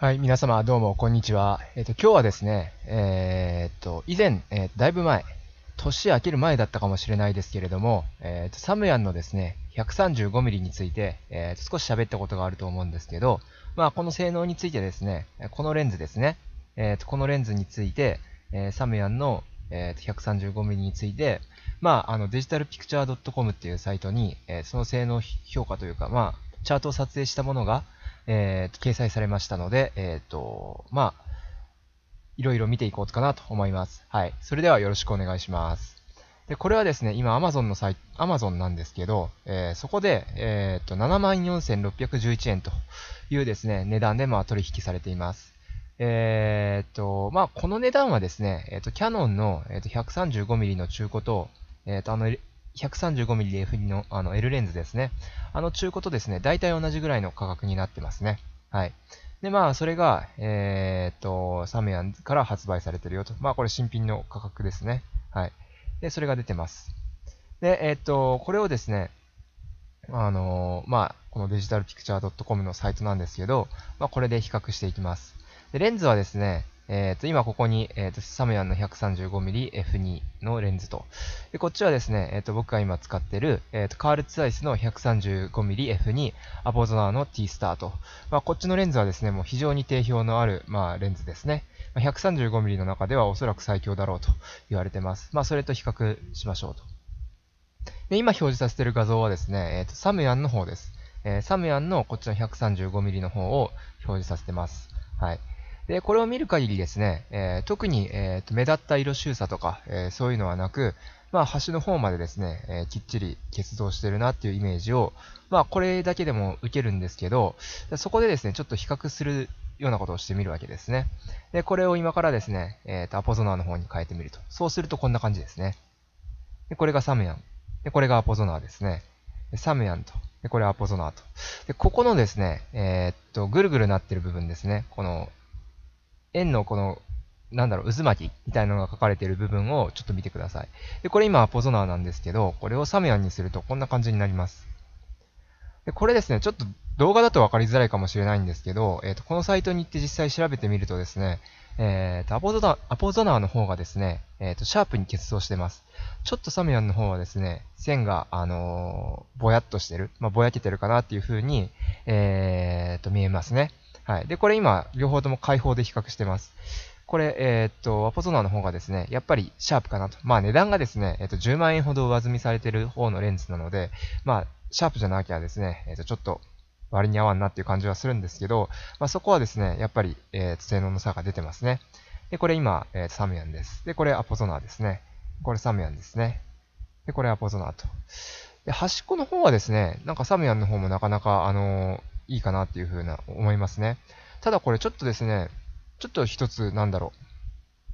はい、皆様どうもこんにちは。えっ、ー、と、今日はですね、えー、っと、以前、えー、だいぶ前、年明ける前だったかもしれないですけれども、えっと、サムヤンのですね、135ミリについて、えー、少し喋ったことがあると思うんですけど、まあ、この性能についてですね、このレンズですね、えっと、このレンズについて、えサムヤンの、えっと、135ミリについて、まあ、あの、デジタルピクチャー .com っていうサイトに、えその性能評価というか、まあ、チャートを撮影したものが、えー、掲載されましたので、えっ、ー、と、まあ、いろいろ見ていこうかなと思います。はい。それではよろしくお願いします。で、これはですね、今 Amazon のサイト、Amazon なんですけど、えー、そこで、えっ、ー、と、74,611円というですね、値段でまあ取引されています。えっ、ー、と、まあ、この値段はですね、えっ、ー、と、キャノンの、えー、と 135mm の中古と、えっ、と、あの、135mm f2 のあの L レンズですね。あの中古とですね、大体同じぐらいの価格になってますね。はい。で、まあ、それが、えー、っと、サムヤンから発売されてるよと。まあ、これ新品の価格ですね。はい。で、それが出てます。で、えー、っと、これをですね、あのー、まあ、このデジタルピクチャー .com のサイトなんですけど、まあ、これで比較していきます。で、レンズはですね、えっ、ー、と、今ここに、えっ、ー、と、サムヤンの 135mmF2 のレンズと。で、こっちはですね、えっ、ー、と、僕が今使ってる、えっ、と、カールツアイスの 135mmF2 アポゾナーの T スターと。まあ、こっちのレンズはですね、もう非常に定評のある、まあ、レンズですね。まあ、135mm の中ではおそらく最強だろうと言われてます。まあ、それと比較しましょうと。で、今表示させている画像はですね、えっ、と、サムヤンの方です。えサムヤンのこっちの 135mm の方を表示させてます。はい。で、これを見る限りですね、えー、特に、えーと、目立った色収差とか、えー、そういうのはなく、まあ、端の方までですね、えー、きっちり結合してるなっていうイメージを、まあ、これだけでも受けるんですけど、そこでですね、ちょっと比較するようなことをしてみるわけですね。で、これを今からですね、えー、とアポゾナーの方に変えてみると。そうするとこんな感じですね。で、これがサムヤン。で、これがアポゾナーですね。サムヤンと。で、これアポゾナーと。で、ここのですね、えー、っと、ぐるぐるなってる部分ですね。この円のこの、なんだろう、渦巻きみたいなのが書かれている部分をちょっと見てください。で、これ今アポゾナーなんですけど、これをサムヤンにするとこんな感じになります。で、これですね、ちょっと動画だと分かりづらいかもしれないんですけど、えっ、ー、と、このサイトに行って実際調べてみるとですね、えっ、ー、と、アポゾナー、アポゾナーの方がですね、えっ、ー、と、シャープに欠合してます。ちょっとサムヤンの方はですね、線が、あのぼやっとしてる、まあ、ぼやけてるかなっていう風に、えっと、見えますね。はい。で、これ今、両方とも開放で比較してます。これ、えー、っと、アポゾナの方がですね、やっぱりシャープかなと。まあ値段がですね、えー、っと、10万円ほど上積みされてる方のレンズなので、まあ、シャープじゃなきゃですね、えっと、ちょっと割に合わんなっていう感じはするんですけど、まあ、そこはですね、やっぱり、えー、性能の差が出てますね。で、これ今、えー、サムヤンです。で、これアポゾナーですね。これサムヤンですね。で、これアポゾナーと。で、端っこの方はですね、なんかサムヤンの方もなかなか、あのーいいかなっていうふうな思いますね。ただこれちょっとですね、ちょっと一つなんだろう。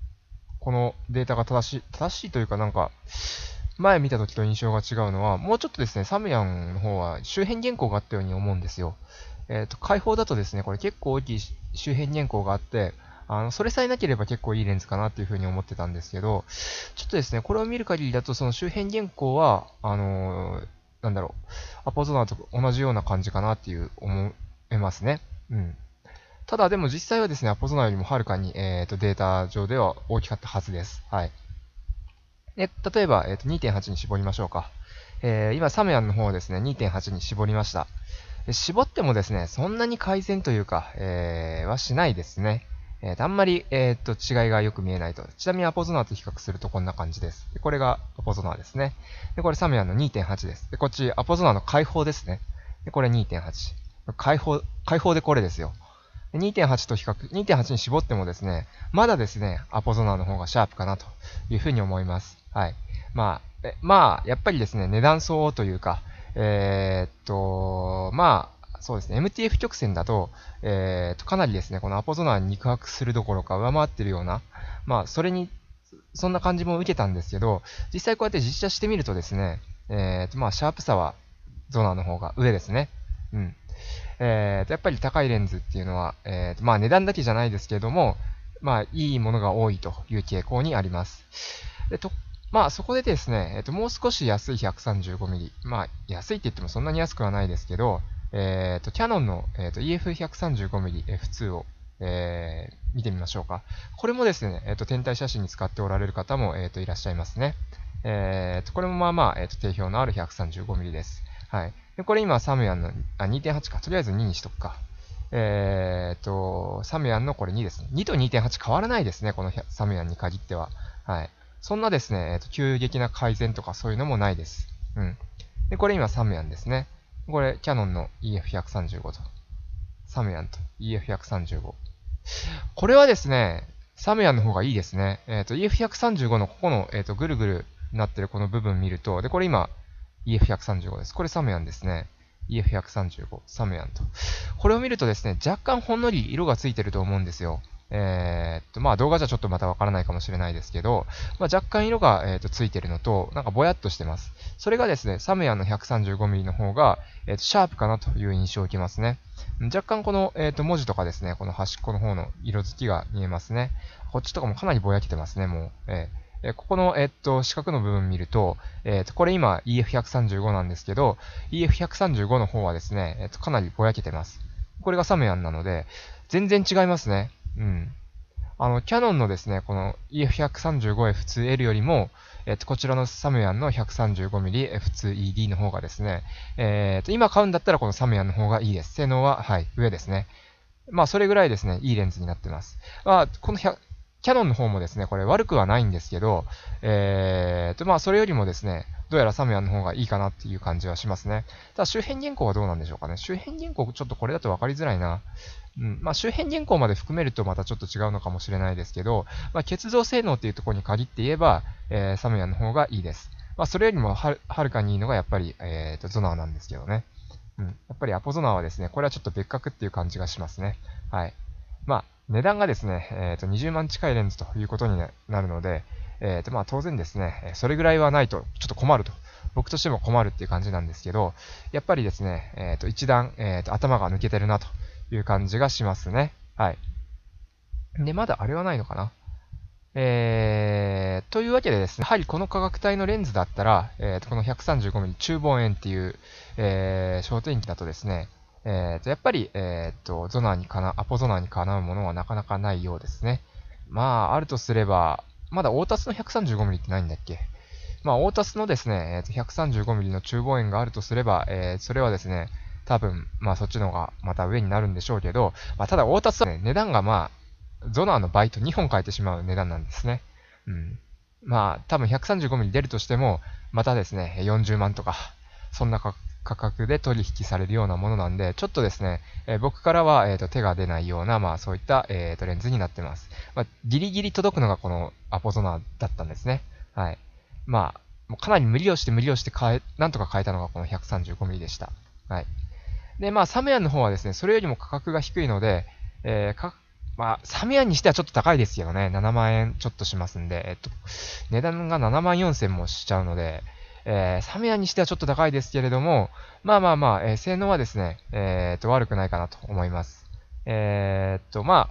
このデータが正しい、正しいというかなんか、前見た時と印象が違うのは、もうちょっとですね、サムヤンの方は周辺原稿があったように思うんですよ。えっ、ー、と、開放だとですね、これ結構大きい周辺原稿があって、あの、それさえなければ結構いいレンズかなっていうふうに思ってたんですけど、ちょっとですね、これを見る限りだと、その周辺原稿は、あのーなんだろう、アポゾナと同じような感じかなっていう思えますね。うん。ただでも実際はですね、アポゾナよりもはるかに、えーと、データ上では大きかったはずです。はい。で例えば、えーと、2.8に絞りましょうか。えー、今、サムヤンの方はですね、2.8に絞りました。絞ってもですね、そんなに改善というか、えー、はしないですね。えー、あんまり、えー、と、違いがよく見えないと。ちなみにアポゾナーと比較するとこんな感じです。でこれがアポゾナーですね。で、これサムヤの2.8です。で、こっちアポゾナーの解放ですね。で、これ2.8。解放、解放でこれですよ。2.8と比較、2.8に絞ってもですね、まだですね、アポゾナーの方がシャープかなというふうに思います。はい。まあ、まあ、やっぱりですね、値段相応というか、えー、っと、まあ、そうですね、MTF 曲線だと、えー、とかなりですね、このアポゾナーに肉薄するどころか上回ってるような、まあ、それに、そんな感じも受けたんですけど、実際こうやって実写してみるとですね、えー、とまあ、シャープさはゾナーの方が上ですね。うん。えー、と、やっぱり高いレンズっていうのは、えー、とまあ、値段だけじゃないですけども、まあ、いいものが多いという傾向にあります。でとまあ、そこでですね、えっと、もう少し安い 135mm。まあ、安いって言ってもそんなに安くはないですけど、えっ、ー、と、キャノンの、えーと、EF135mmF2 を、えー、見てみましょうか。これもですね、えっ、ー、と、天体写真に使っておられる方も、えっ、と、いらっしゃいますね。えっ、と、これもまあまあ、えっ、と、定評のある 135mm です。はい。で、これ今、サムヤンの、あ、2.8か。とりあえず2にしとくか。えっ、ー、と、サムヤンのこれ2ですね。2と2.8変わらないですね、このサムヤンに限っては。はい。そんなですね、えっ、ー、と急激な改善とかそういうのもないです。うん。で、これ今サムヤンですね。これ、キャノンの EF135 と、サムヤンと EF135。これはですね、サムヤンの方がいいですね。えっ、ー、と、EF135 のここの、えっ、ー、と、ぐるぐるなってるこの部分見ると、で、これ今、EF135 です。これサムヤンですね。EF135、サムヤンと。これを見るとですね、若干ほんのり色がついてると思うんですよ。えー、っと、まあ動画じゃちょっとまたわからないかもしれないですけど、まあ、若干色が、えー、っとついてるのと、なんかぼやっとしてます。それがですね、サムヤンの 135mm の方が、えー、っとシャープかなという印象を受けますね。若干この、えー、っと文字とかですね、この端っこの方の色づきが見えますね。こっちとかもかなりぼやけてますね、もう。えーえここの、えっと、四角の部分見ると、えっと、これ今 EF135 なんですけど、EF135 の方はですね、えっと、かなりぼやけてます。これがサムヤンなので、全然違いますね。うん。あの、キャノンのですね、この EF135F2L よりも、えっと、こちらのサムヤンの 135mmF2ED の方がですね、えー、っと、今買うんだったらこのサムヤンの方がいいです。性能は、はい、上ですね。まあ、それぐらいですね、いいレンズになってます。まあ、この100、キャノンの方もですね、これ悪くはないんですけど、えー、と、まあ、それよりもですね、どうやらサムヤンの方がいいかなっていう感じはしますね。ただ、周辺原稿はどうなんでしょうかね。周辺原稿、ちょっとこれだと分かりづらいな。うんまあ、周辺銀行まで含めるとまたちょっと違うのかもしれないですけど、まあ、欠動性能っていうところに限って言えば、えー、サムヤの方がいいです。まあ、それよりもはるかにいいのがやっぱり、えーと、とゾナーなんですけどね。うん、やっぱりアポゾナーはですね、これはちょっと別格っていう感じがしますね。はい。まあ、値段がですね、えー、と20万近いレンズということになるので、えーとまあ、当然ですね、それぐらいはないとちょっと困ると。僕としても困るっていう感じなんですけど、やっぱりですね、えー、と一段、えー、と頭が抜けてるなという感じがしますね。はい。で、まだあれはないのかなえー、というわけでですね、やはりこの価格帯のレンズだったら、えー、この 135mm 中望遠っていう、えー、焦点機だとですね、えー、とやっぱり、えー、とゾナーにかな、アポゾナーにかなうものはなかなかないようですね。まあ、あるとすれば、まだオータスの 135mm ってないんだっけまあ、オータスのですね、えー、135mm の中望遠があるとすれば、えー、それはですね、多分、まあそっちの方がまた上になるんでしょうけど、まあ、ただ大田さはね、値段がまあ、ゾナーの倍と2本変えてしまう値段なんですね。うん。まあ多分135ミリ出るとしても、またですね、40万とか、そんな価格で取引されるようなものなんで、ちょっとですね、えー、僕からは、えーと、手が出ないような、まあそういった、えーと、レンズになってます。まあ、ギリギリ届くのがこのアポゾナーだったんですね。はい。まあ、もうかなり無理をして無理をして変え、なんとか変えたのがこの 135mm でした。はい。で、まあ、サムヤンの方はですね、それよりも価格が低いので、えー、か、まあ、サムヤンにしてはちょっと高いですけどね、7万円ちょっとしますんで、えっと、値段が7万4000もしちゃうので、えー、サムヤンにしてはちょっと高いですけれども、まあまあまあ、えー、性能はですね、えっと、悪くないかなと思います。えっと、まあ、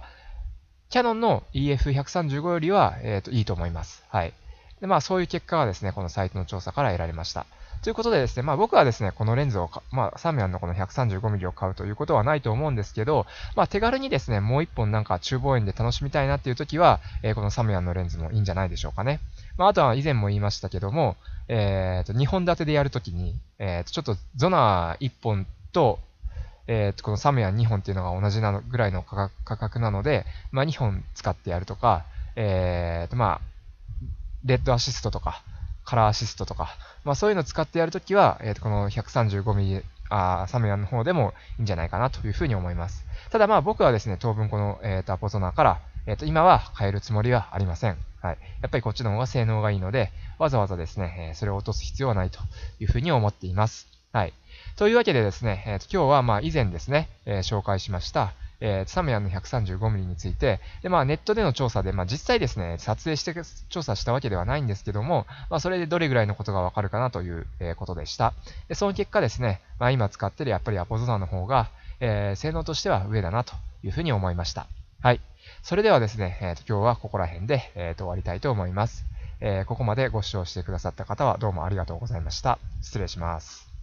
キャノンの EF135 よりは、えっと、いいと思います。はい。で、まあ、そういう結果がですね、このサイトの調査から得られました。ということでですね、まあ僕はですね、このレンズを、まあサムヤンのこの 135mm を買うということはないと思うんですけど、まあ手軽にですね、もう一本なんか中望遠で楽しみたいなっていう時は、えー、このサムヤンのレンズもいいんじゃないでしょうかね。まああとは以前も言いましたけども、えー、と、2本立てでやるときに、えっ、ー、と、ちょっとゾナー1本と、えっ、と、このサムヤン2本っていうのが同じなのぐらいの価格なので、まあ2本使ってやるとか、えっ、と、まあ、レッドアシストとか、カラーアシストとか、まあ、そういうのを使ってやるときは、えー、とこの 135mm あサムヤの方でもいいんじゃないかなというふうに思います。ただまあ僕はですね、当分この、えー、とアポゾナーから、えー、と今は変えるつもりはありません。はい。やっぱりこっちの方が性能がいいので、わざわざですね、えそれを落とす必要はないというふうに思っています。はい。というわけでですね、えー、と今日はまあ以前ですね、えー、紹介しました、えー、サムヤンの 135mm について、でまあ、ネットでの調査で、まあ、実際ですね、撮影して調査したわけではないんですけども、まあ、それでどれぐらいのことがわかるかなという、えー、ことでした。でその結果ですね、まあ、今使ってるやっぱりアポゾナの方が、えー、性能としては上だなというふうに思いました。はい。それではですね、えー、と今日はここら辺で、えー、と終わりたいと思います。えここまでご視聴してくださった方はどうもありがとうございました。失礼します。